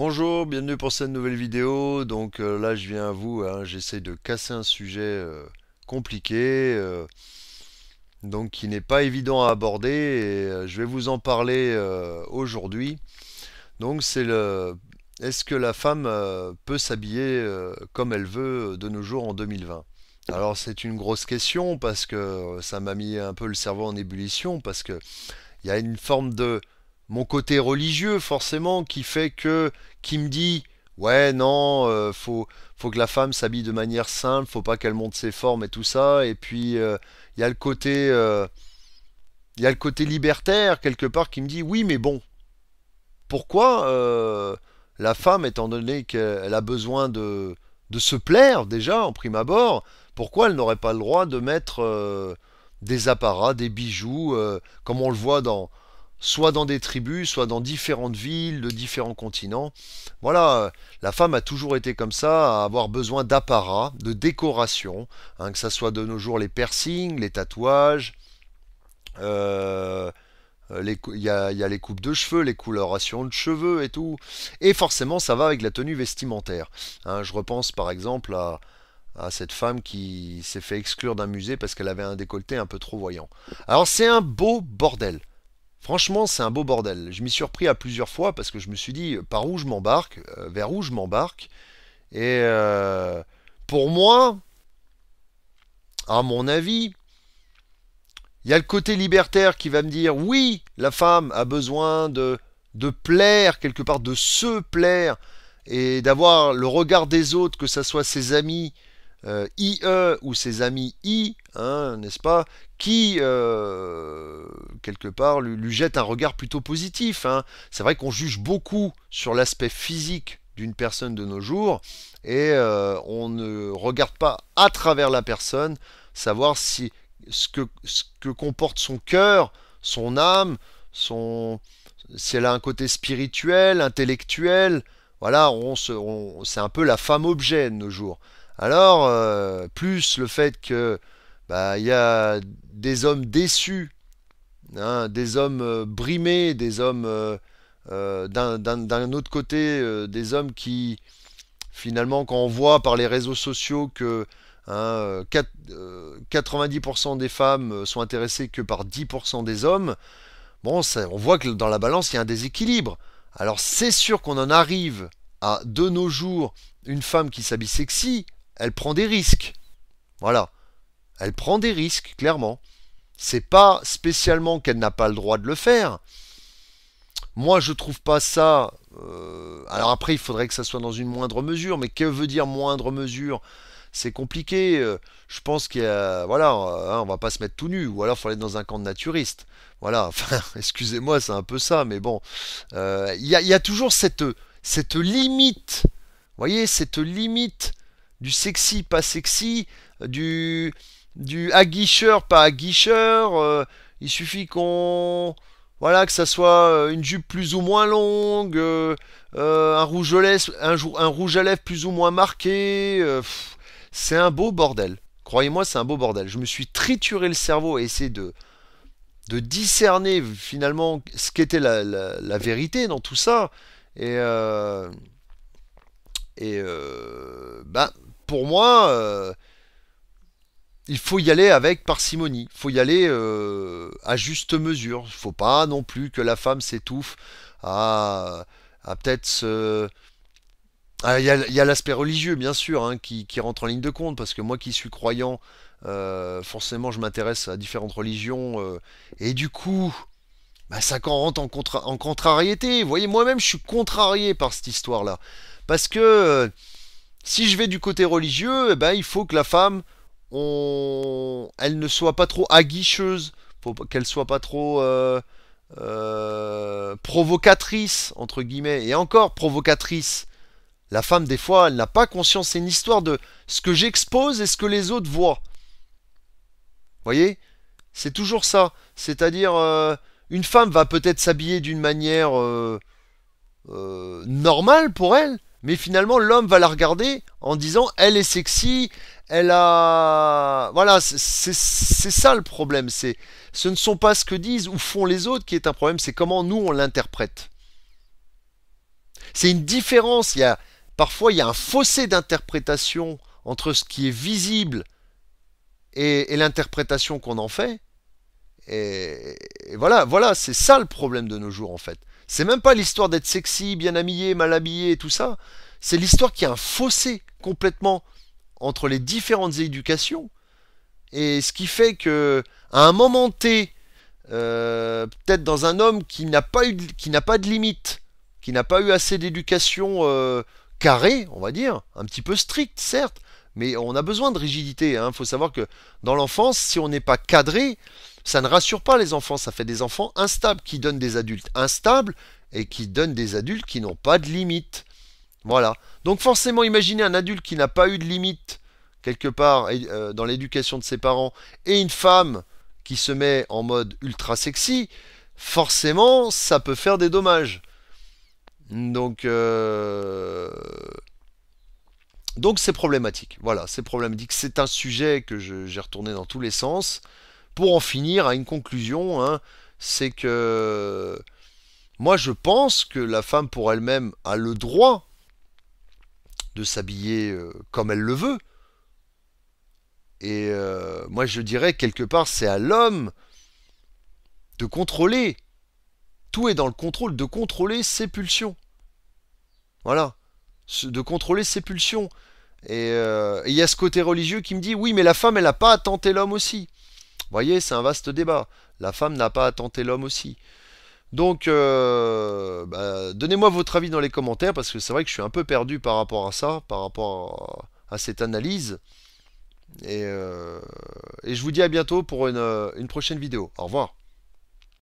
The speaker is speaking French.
Bonjour, bienvenue pour cette nouvelle vidéo. Donc euh, là, je viens à vous, hein. j'essaie de casser un sujet euh, compliqué, euh, donc qui n'est pas évident à aborder, et je vais vous en parler aujourd'hui. Donc c'est le... Est-ce que la femme peut s'habiller comme elle veut de nos jours en 2020 Alors c'est une grosse question parce que ça m'a mis un peu le cerveau en ébullition parce que il y a une forme de mon côté religieux forcément qui fait que qui me dit ouais non euh, faut faut que la femme s'habille de manière simple faut pas qu'elle monte ses formes et tout ça et puis euh, il y a le côté euh, il y a le côté libertaire quelque part qui me dit oui mais bon pourquoi la femme étant donné qu'elle a besoin de de se plaire déjà en prime abord pourquoi elle n'aurait pas le droit de mettre des apparats des bijoux comme on le voit dans soit dans des tribus, soit dans différentes villes de différents continents. Voilà, la femme a toujours été comme ça, à avoir besoin d'apparat, de décoration, hein, que ce soit de nos jours les piercings, les tatouages, euh, il y, a, les coupes de cheveux, les colorations de cheveux et tout. Et forcément, ça va avec la tenue vestimentaire. Hein. je repense par exemple à cette femme qui s'est fait exclure d'un musée parce qu'elle avait un décolleté un peu trop voyant. Alors c'est un beau bordel. Franchement, c'est un beau bordel. Je m'y suis repris à plusieurs fois parce que je me suis dit euh, par où je m'embarque, euh, vers où je m'embarque. Et euh, pour moi, à mon avis, il y a le côté libertaire qui va me dire oui, la femme a besoin de, de plaire quelque part, de se plaire et d'avoir le regard des autres, que ce soit ses amis, euh, IE ou ses amis I, hein, n'est-ce pas, qui, euh, quelque part, lui, jette un regard plutôt positif. Hein. C'est vrai qu'on juge beaucoup sur l'aspect physique d'une personne de nos jours et euh, on ne regarde pas à travers la personne savoir si ce que, comporte son cœur, son âme, son, si elle a un côté spirituel, intellectuel. Voilà, c'est un peu la femme objet de nos jours. Alors, euh, plus le fait que bah, il y a des hommes déçus, hein, des hommes euh, brimés, des hommes euh, d'un autre côté, des hommes qui finalement quand on voit par les réseaux sociaux que 90% hein, des femmes sont intéressées que par 10% des hommes, bon, ça, on voit que dans la balance il y a un déséquilibre. Alors c'est sûr qu'on en arrive à de nos jours une femme qui s'habille sexy, elle prend des risques. Voilà. Elle prend des risques, clairement. C'est pas spécialement qu'elle n'a pas le droit de le faire. Moi, je trouve pas ça. Euh, alors après, il faudrait que ça soit dans une moindre mesure, mais que veut dire moindre mesure C'est compliqué. Euh, je pense qu'il y a. Voilà, hein, on va pas se mettre tout nu, ou alors il faut aller dans un camp de naturiste, Voilà, enfin, excusez-moi, c'est un peu ça, mais bon. Euh, il y, a toujours cette, cette limite. Vous voyez, cette limite du sexy, pas sexy, euh, du, du aguicheur, pas aguicheur. Euh, il suffit qu'on. Voilà, que ça soit euh, une jupe plus ou moins longue, un, rouge à lèvres, un, rouge à plus ou moins marqué. c'est un beau bordel. Croyez-moi, c'est un beau bordel. Je me suis trituré le cerveau à essayer de, de discerner finalement ce qu'était la, vérité dans tout ça. Et, et bah, pour moi, euh, il faut y aller avec parcimonie. Il faut y aller euh, à juste mesure. Il ne faut pas non plus que la femme s'étouffe à, peut-être se... Ah, il y a, l'aspect religieux, bien sûr, hein, qui, rentre en ligne de compte, parce que moi qui suis croyant, euh, forcément je m'intéresse à différentes religions, et du coup, bah, ça rentre en, contra en contrariété. Vous voyez, moi-même je suis contrarié par cette histoire-là, parce que si je vais du côté religieux, eh ben, il faut que la femme, elle ne soit pas trop aguicheuse, qu'elle soit pas trop euh, euh, provocatrice, entre guillemets, et encore provocatrice. La femme, des fois, elle n'a pas conscience. C'est une histoire de ce que j'expose et ce que les autres voient. Voyez C'est toujours ça. C'est-à-dire, euh, une femme va peut-être s'habiller d'une manière normale pour elle, mais finalement, l'homme va la regarder en disant elle est sexy, elle a. Voilà, c'est ça le problème. C'est Ce ne sont pas ce que disent ou font les autres qui est un problème, c'est comment nous on l'interprète. C'est une différence. Il y a, parfois, il y a un fossé d'interprétation entre ce qui est visible et l'interprétation qu'on en fait. Et, voilà, voilà, c'est ça le problème de nos jours en fait. C'est même pas l'histoire d'être sexy, bien habillé, mal habillé, tout ça. C'est l'histoire qu'il y a un fossé complètement entre les différentes éducations. Et ce qui fait que, à un moment T, euh, peut-être dans un homme qui n'a pas eu, qui n'a pas de limite, qui n'a pas eu assez d'éducation euh, carrée, on va dire, un petit peu stricte, certes, mais on a besoin de rigidité. Il hein. faut savoir que dans l'enfance, si on n'est pas cadré, ça ne rassure pas les enfants, ça fait des enfants instables qui donnent des adultes instables et qui donnent des adultes qui n'ont pas de limites. Voilà. Donc forcément, imaginez un adulte qui n'a pas eu de limites, quelque part euh, dans l'éducation de ses parents et une femme qui se met en mode ultra sexy, forcément, ça peut faire des dommages. Donc, euh, donc c'est problématique. Voilà, c'est problématique. C'est un sujet que j'ai retourné dans tous les sens pour en finir à une conclusion, hein, c'est que moi je pense que la femme pour elle-même a le droit de s'habiller euh, comme elle le veut. Et euh, moi je dirais quelque part c'est à l'homme de contrôler. Tout est dans le contrôle, de contrôler ses pulsions. Voilà. De contrôler ses pulsions. Euh, et il y a ce côté religieux qui me dit oui mais la femme elle n'a pas à tenter l'homme aussi voyez, c'est un vaste débat. La femme n'a pas à l'homme aussi. Donc, euh, bah, donnez-moi votre avis dans les commentaires, parce que c'est vrai que je suis un peu perdu par rapport à ça, par rapport à, cette analyse. Euh, et, je vous dis à bientôt pour une prochaine vidéo. Au revoir.